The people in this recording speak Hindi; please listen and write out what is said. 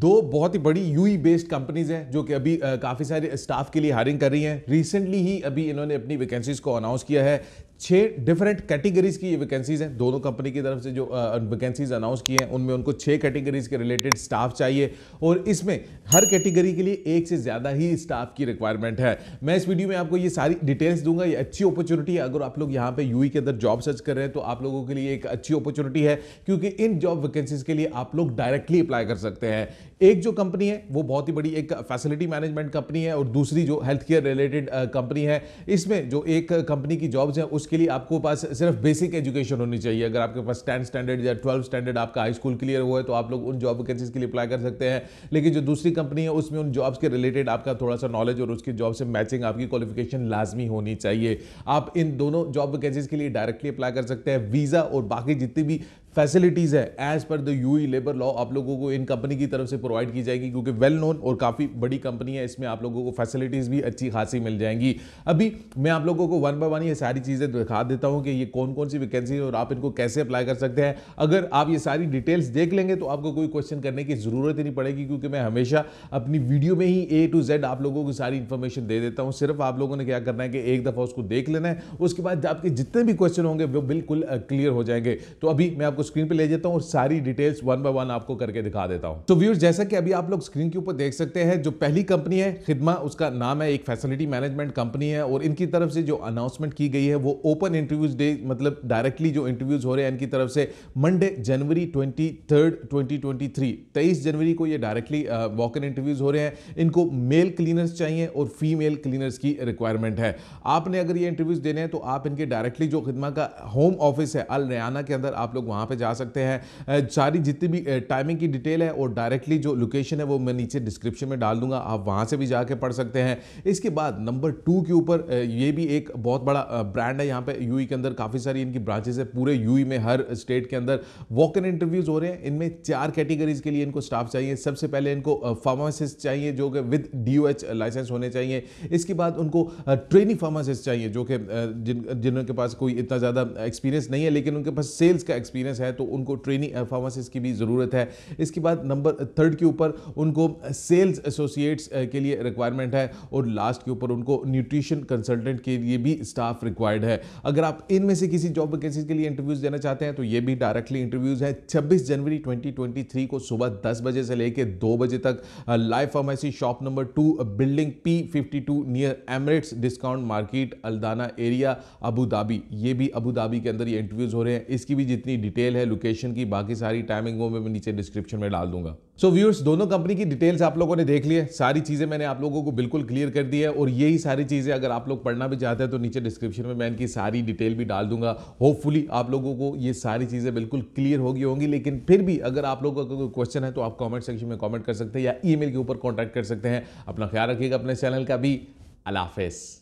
दो बहुत ही बड़ी यूई बेस्ड कंपनीज हैं जो कि अभी काफ़ी सारे स्टाफ के लिए हायरिंग कर रही हैं रिसेंटली ही अभी इन्होंने अपनी वैकेंसीज को अनाउंस किया है छः डिफरेंट कैटेगरीज की ये वैकेंसीज हैं दोनों कंपनी की तरफ से जो वैकेंसीज अनाउंस की हैं उनमें उनको छः कैटेगरीज के रिलेटेड स्टाफ चाहिए और इसमें हर कैटेगरी के लिए एक से ज़्यादा ही स्टाफ की रिक्वायरमेंट है मैं इस वीडियो में आपको ये सारी डिटेल्स दूंगा ये अच्छी अपॉर्चुनिटी है अगर आप लोग यहाँ पे यू e के अंदर जॉब सर्च कर रहे हैं तो आप लोगों के लिए एक अच्छी अपॉर्चुनिटी है क्योंकि इन जॉब वैकेंसीज के लिए आप लोग डायरेक्टली अप्लाई कर सकते हैं एक जो कंपनी है वो बहुत ही बड़ी एक फैसिलिटी मैनेजमेंट कंपनी है और दूसरी जो हेल्थ केयर रिलेटेड कंपनी है इसमें जो एक कंपनी की जॉब्स हैं उसके उसके लिए आपको पास सिर्फ बेसिक एजुकेशन होनी चाहिए अगर आपके पास टेंथ स्टैंडर्ड या ट्वेल्थ स्टैंडर्ड आपका हाई स्कूल क्लियर हुआ है तो आप लोग उन जॉब वैकेंसीज के लिए अप्लाई कर सकते हैं लेकिन जो दूसरी कंपनी है उसमें उन जॉब्स के रिलेटेड आपका थोड़ा सा नॉलेज और उसकी जॉब से मैचिंग आपकी क्वालिफिकेशन लाजमी होनी चाहिए आप इन दोनों जॉब वैकेंसीज के लिए डायरेक्टली अप्लाई कर सकते हैं वीज़ा और बाकी जितनी भी फैसिलिटीज़ है as per the UAE labour law आप लोगों को इन कंपनी की तरफ से प्रोवाइड की जाएगी क्योंकि वेल नोन और काफ़ी बड़ी कंपनी है इसमें आप लोगों को फैसिलिटीज़ भी अच्छी खासी मिल जाएंगी अभी मैं आप लोगों को वन बाय वन ये सारी चीज़ें दिखा देता हूँ कि ये कौन कौन सी वैकेंसी है और आप इनको कैसे अप्लाई कर सकते हैं अगर आप ये सारी डिटेल्स देख लेंगे तो आपको कोई क्वेश्चन करने की ज़रूरत ही नहीं पड़ेगी क्योंकि मैं हमेशा अपनी वीडियो में ही ए टू जेड आप लोगों को सारी इन्फॉर्मेशन दे देता हूँ सिर्फ आप लोगों ने क्या करना है कि एक दफ़ा उसको देख लेना है उसके बाद आपके जितने भी क्वेश्चन होंगे वो बिल्कुल क्लियर हो जाएंगे तो अभी मैं आपको आपको स्क्रीन पे ले जाता हूँ और सारी डिटेल्स वन बाय वन आपको करके दिखा देता हूँ तो व्यूर्स जैसा कि अभी आप लोग स्क्रीन के ऊपर देख सकते हैं जो पहली कंपनी है खिदमा उसका नाम है एक फैसिलिटी मैनेजमेंट कंपनी है और इनकी तरफ से जो अनाउंसमेंट की गई है वो ओपन इंटरव्यूज डे मतलब डायरेक्टली जो इंटरव्यूज हो रहे हैं इनकी तरफ से Monday January twenty third twenty जनवरी को ये डायरेक्टली वॉक इन इंटरव्यूज हो रहे हैं इनको मेल क्लीनर्स चाहिए और फीमेल क्लीनर्स की रिक्वायरमेंट है आपने अगर ये इंटरव्यूज देने हैं तो आप इनके डायरेक्टली जो खिदमा का होम ऑफिस है अल रयाना के अंदर आप लोग वहां पे जा सकते हैं सारी जितनी भी टाइमिंग की डिटेल है और डायरेक्टली जो लोकेशन है वो मैं नीचे डिस्क्रिप्शन में डाल दूंगा आप वहाँ से भी जाके पढ़ सकते हैं इसके बाद नंबर टू के ऊपर ये भी एक बहुत बड़ा ब्रांड है यहाँ पर यूई e के अंदर काफ़ी सारी इनकी ब्रांचेज है पूरे यू e में हर स्टेट के अंदर वॉक इन इंटरव्यूज़ हो रहे हैं इनमें चार कैटेगरीज के लिए इनको स्टाफ चाहिए सबसे पहले इनको फार्मासिस्ट चाहिए जो कि विद डी लाइसेंस होने चाहिए इसके बाद उनको ट्रेनिंग फार्मासिस्ट चाहिए जो कि जिन जिनके पास कोई इतना ज़्यादा एक्सपीरियंस नहीं है लेकिन उनके पास सेल्स का एक्सपीरियंस हैं तो उनको ट्रेनिंग फार्मासिस्ट uh, की भी ज़रूरत है इसके बाद नंबर थर्ड के ऊपर उनको सेल्स एसोसिएट्स uh, के लिए रिक्वायरमेंट है और लास्ट के ऊपर उनको न्यूट्रिशन कंसल्टेंट के लिए भी स्टाफ रिक्वायर्ड है अगर आप इनमें से किसी जॉब वैकेंसी के लिए इंटरव्यूज देना चाहते हैं तो ये भी डायरेक्टली इंटरव्यूज हैं छब्बीस जनवरी ट्वेंटी को सुबह दस बजे से लेकर दो बजे तक live pharmacy shop number two building P near Emirates discount market Aldana area Abu Dhabi ये भी अबू धाबी के अंदर ये इंटरव्यूज हो रहे हैं इसकी भी जितनी डिटेल डिटेल है लोकेशन की बाकी सारी टाइमिंग वो मैं नीचे डिस्क्रिप्शन में डाल दूंगा सो so व्यूअर्स दोनों कंपनी की डिटेल्स आप लोगों ने देख ली है सारी चीज़ें मैंने आप लोगों को बिल्कुल क्लियर कर दी है और यही सारी चीज़ें अगर आप लोग पढ़ना भी चाहते हैं तो नीचे डिस्क्रिप्शन में मैं इनकी सारी डिटेल भी डाल दूंगा होपफुली आप लोगों को ये सारी चीज़ें बिल्कुल क्लियर होगी होंगी लेकिन फिर भी अगर आप लोगों का कोई क्वेश्चन है तो आप कॉमेंट सेक्शन में कॉमेंट कर सकते हैं या ई के ऊपर कॉन्टैक्ट कर सकते हैं अपना ख्याल रखिएगा अपने चैनल का भी अलाफेज़